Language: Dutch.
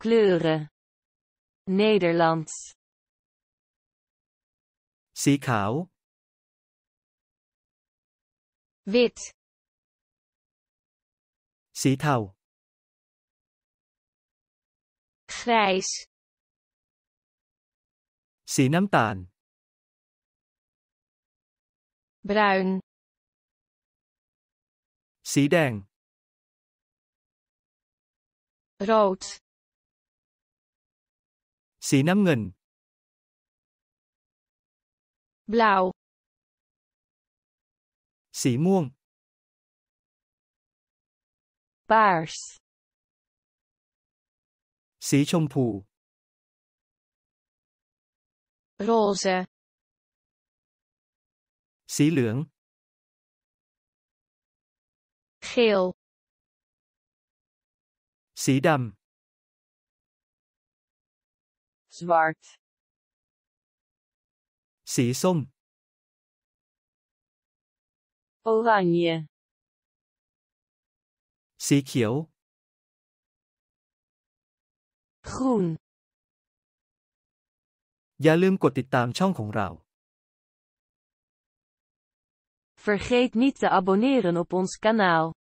kleuren Nederlands wit grijs สีน้ำตาล bruin Xí đèn. Rood. Xí năm ngần. Blau. Xí muông. Paars. Xí trông phù. Roze. Xí lưỡng. geel zwart oranje groen Vergeet niet te abonneren op ons kanaal.